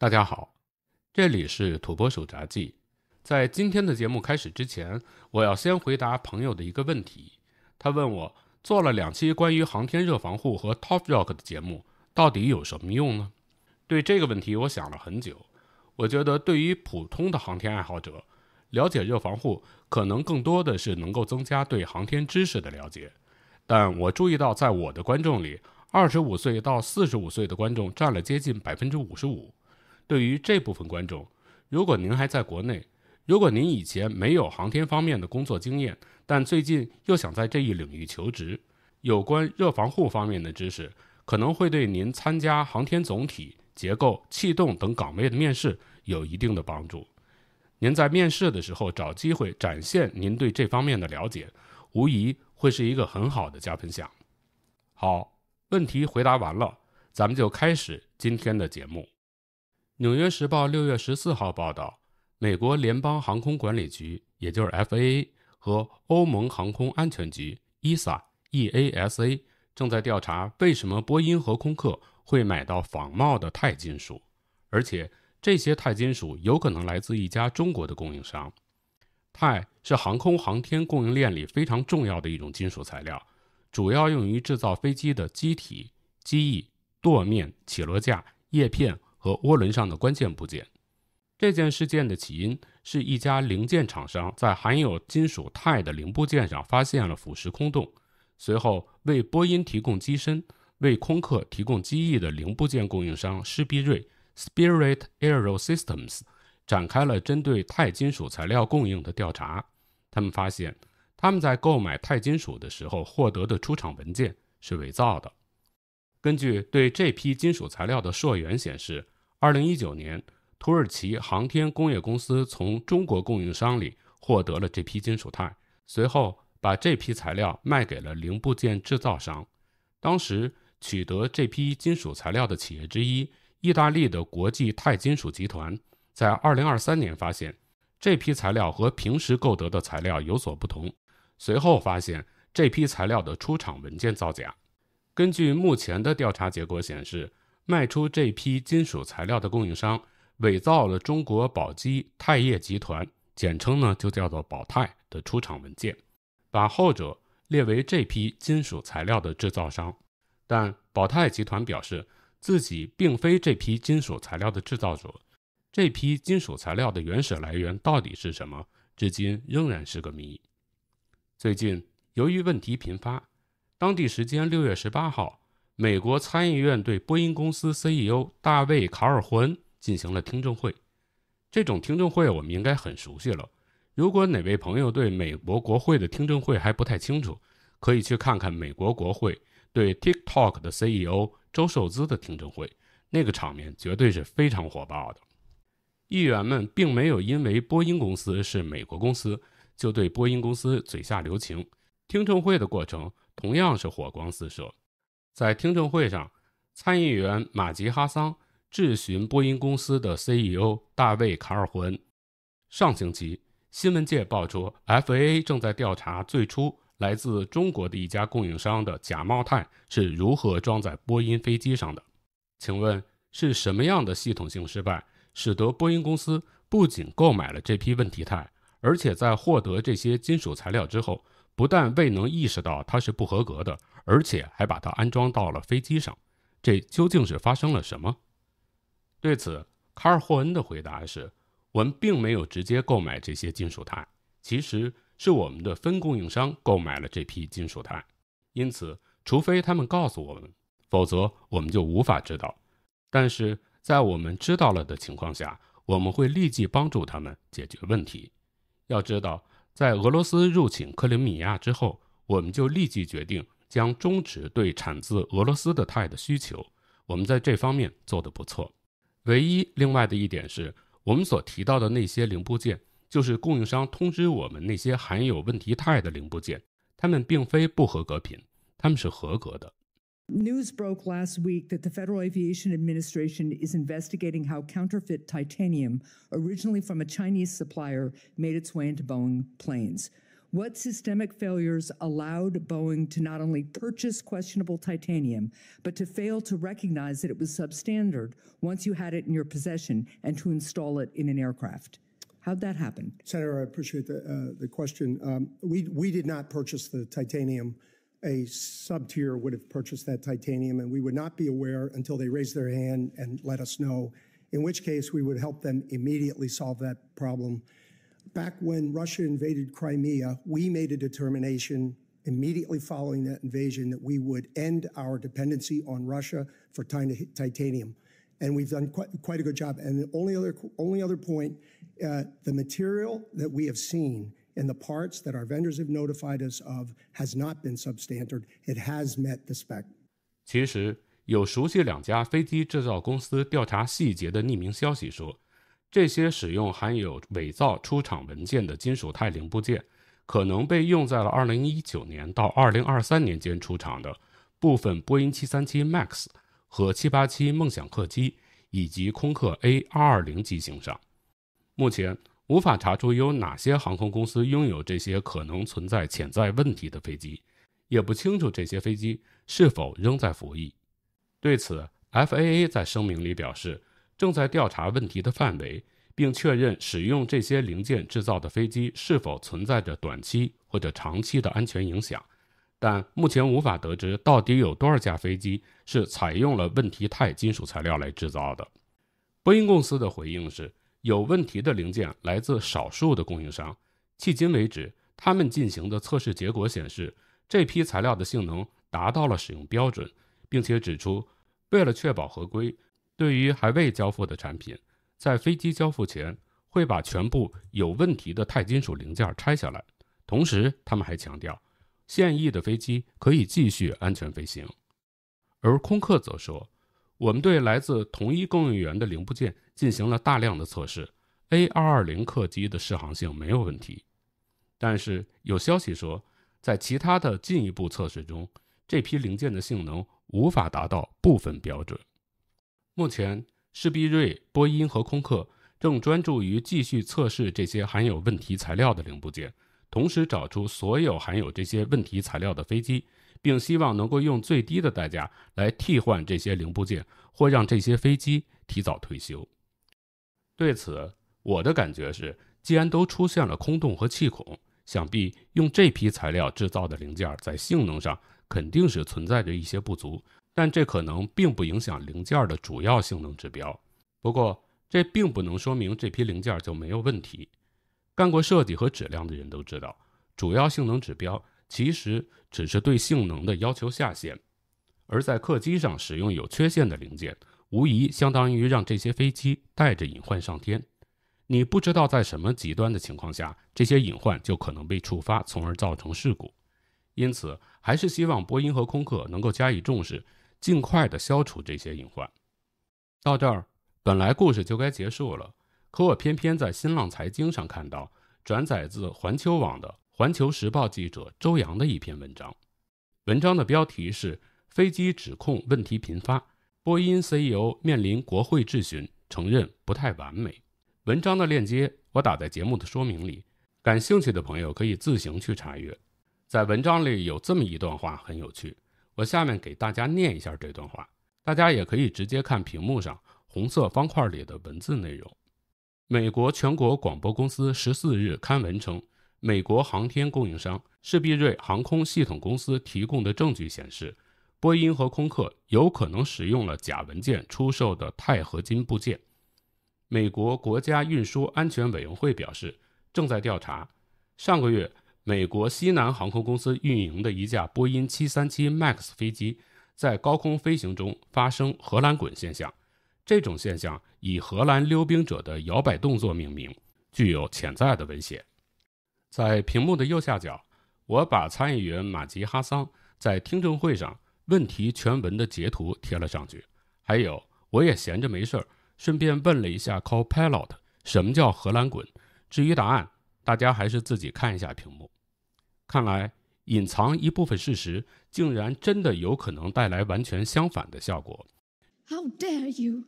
大家好，这里是土拨鼠杂记。在今天的节目开始之前，我要先回答朋友的一个问题。他问我做了两期关于航天热防护和 t o p r o c k 的节目，到底有什么用呢？对这个问题，我想了很久。我觉得对于普通的航天爱好者，了解热防护可能更多的是能够增加对航天知识的了解。但我注意到，在我的观众里，二十五岁到四十五岁的观众占了接近百分之五十五。对于这部分观众，如果您还在国内，如果您以前没有航天方面的工作经验，但最近又想在这一领域求职，有关热防护方面的知识可能会对您参加航天总体、结构、气动等岗位的面试有一定的帮助。您在面试的时候找机会展现您对这方面的了解，无疑会是一个很好的加分项。好，问题回答完了，咱们就开始今天的节目。《纽约时报》六月十四号报道，美国联邦航空管理局，也就是 FAA 和欧盟航空安全局 EASA，正在调查为什么波音和空客会买到仿冒的钛金属，而且这些钛金属有可能来自一家中国的供应商。钛是航空航天供应链里非常重要的一种金属材料，主要用于制造飞机的机体、机翼、舵面、起落架、叶片。和涡轮上的关键部件。这件事件的起因是一家零件厂商在含有金属钛的零部件上发现了腐蚀空洞。随后，为波音提供机身、为空客提供机翼的零部件供应商施必瑞 s p i r i t AeroSystems） 展开了针对钛金属材料供应的调查。他们发现，他们在购买钛金属的时候获得的出厂文件是伪造的。根据对这批金属材料的溯源显示，二零一九年，土耳其航天工业公司从中国供应商里获得了这批金属钛，随后把这批材料卖给了零部件制造商。当时取得这批金属材料的企业之一，意大利的国际钛金属集团，在二零二三年发现这批材料和平时购得的材料有所不同，随后发现这批材料的出厂文件造假。根据目前的调查结果，显示卖出这批金属材料的供应商伪造了中国宝鸡钛业集团（简称呢就叫做宝钛）的出厂文件，把后者列为这批金属材料的制造商。但宝钛集团表示自己并非这批金属材料的制造者。这批金属材料的原始来源到底是什么，至今仍然是个谜。最近，由于问题频发。当地时间六月十八号，美国参议院对波音公司 CEO 大卫·卡尔霍恩进行了听证会。这种听证会我们应该很熟悉了。如果哪位朋友对美国国会的听证会还不太清楚，可以去看看美国国会对 TikTok 的 CEO 周受资的听证会，那个场面绝对是非常火爆的。议员们并没有因为波音公司是美国公司就对波音公司嘴下留情。听证会的过程。同样是火光四射，在听证会上，参议员马吉哈桑质询波音公司的 CEO 大卫卡尔霍恩。上星期，新闻界爆出 F A A 正在调查最初来自中国的一家供应商的假冒钛是如何装在波音飞机上的。请问是什么样的系统性失败，使得波音公司不仅购买了这批问题钛？而且在获得这些金属材料之后，不但未能意识到它是不合格的，而且还把它安装到了飞机上。这究竟是发生了什么？对此，卡尔霍恩的回答是：“我们并没有直接购买这些金属弹，其实是我们的分供应商购买了这批金属弹。因此，除非他们告诉我们，否则我们就无法知道。但是在我们知道了的情况下，我们会立即帮助他们解决问题。”要知道，在俄罗斯入侵克里米亚之后，我们就立即决定将终止对产自俄罗斯的钛的需求。我们在这方面做得不错。唯一另外的一点是，我们所提到的那些零部件，就是供应商通知我们那些含有问题钛的零部件，它们并非不合格品，它们是合格的。News broke last week that the Federal Aviation Administration is investigating how counterfeit titanium, originally from a Chinese supplier, made its way into Boeing planes. What systemic failures allowed Boeing to not only purchase questionable titanium, but to fail to recognize that it was substandard once you had it in your possession and to install it in an aircraft? How'd that happen? Senator, I appreciate the, uh, the question. Um, we, we did not purchase the titanium a sub-tier would have purchased that titanium, and we would not be aware until they raised their hand and let us know, in which case we would help them immediately solve that problem. Back when Russia invaded Crimea, we made a determination immediately following that invasion that we would end our dependency on Russia for titanium. And we've done quite, quite a good job. And the only other, only other point, uh, the material that we have seen 其实有熟悉两家飞机制造公司调查细节的匿名消息说，这些使用含有伪造出厂文件的金属钛零部件，可能被用在了2019年到2023年间出厂的部分波音737 MAX 和787梦想客机以及空客 A220 机型上。目前。无法查出有哪些航空公司拥有这些可能存在潜在问题的飞机，也不清楚这些飞机是否仍在服役。对此，F A A 在声明里表示，正在调查问题的范围，并确认使用这些零件制造的飞机是否存在着短期或者长期的安全影响，但目前无法得知到底有多少架飞机是采用了问题钛金属材料来制造的。波音公司的回应是。有问题的零件来自少数的供应商。迄今为止，他们进行的测试结果显示，这批材料的性能达到了使用标准，并且指出，为了确保合规，对于还未交付的产品，在飞机交付前会把全部有问题的钛金属零件拆下来。同时，他们还强调，现役的飞机可以继续安全飞行。而空客则说。我们对来自同一供应源的零部件进行了大量的测试。A220 客机的适航性没有问题，但是有消息说，在其他的进一步测试中，这批零件的性能无法达到部分标准。目前，施必瑞、波音和空客正专注于继续测试这些含有问题材料的零部件。同时找出所有含有这些问题材料的飞机，并希望能够用最低的代价来替换这些零部件，或让这些飞机提早退休。对此，我的感觉是，既然都出现了空洞和气孔，想必用这批材料制造的零件在性能上肯定是存在着一些不足，但这可能并不影响零件的主要性能指标。不过，这并不能说明这批零件就没有问题。干过设计和质量的人都知道，主要性能指标其实只是对性能的要求下限，而在客机上使用有缺陷的零件，无疑相当于让这些飞机带着隐患上天。你不知道在什么极端的情况下，这些隐患就可能被触发，从而造成事故。因此，还是希望波音和空客能够加以重视，尽快的消除这些隐患。到这儿，本来故事就该结束了。可我偏偏在新浪财经上看到转载自环球网的《环球时报》记者周扬的一篇文章，文章的标题是“飞机指控问题频发，波音 CEO 面临国会质询，承认不太完美”。文章的链接我打在节目的说明里，感兴趣的朋友可以自行去查阅。在文章里有这么一段话很有趣，我下面给大家念一下这段话，大家也可以直接看屏幕上红色方块里的文字内容。美国全国广播公司十四日刊文称，美国航天供应商史必瑞航空系统公司提供的证据显示，波音和空客有可能使用了假文件出售的钛合金部件。美国国家运输安全委员会表示，正在调查。上个月，美国西南航空公司运营的一架波音七三七 MAX 飞机在高空飞行中发生荷兰滚现象。这种现象以荷兰溜冰者的摇摆动作命名，具有潜在的危险。在屏幕的右下角，我把参议员马吉·哈桑在听证会上问题全文的截图贴了上去。还有，我也闲着没事儿，顺便问了一下 Copilot，什么叫荷兰滚？至于答案，大家还是自己看一下屏幕。看来，隐藏一部分事实，竟然真的有可能带来完全相反的效果。How dare you!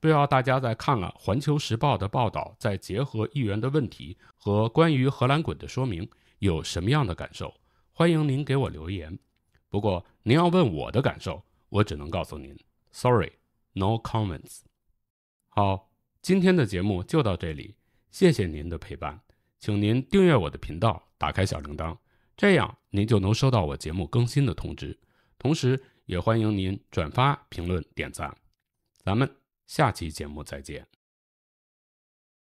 不知道大家在看了《环球时报》的报道，再结合议员的问题和关于荷兰滚的说明，有什么样的感受？欢迎您给我留言。不过您要问我的感受，我只能告诉您：Sorry，no comments。好，今天的节目就到这里，谢谢您的陪伴。请您订阅我的频道，打开小铃铛，这样您就能收到我节目更新的通知。同时，也欢迎您转发、评论、点赞。咱们。下期节目再见。